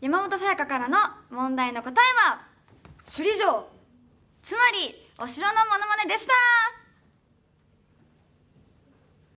山本さやかからの問題の答えは首里城つまりお城のものまねでした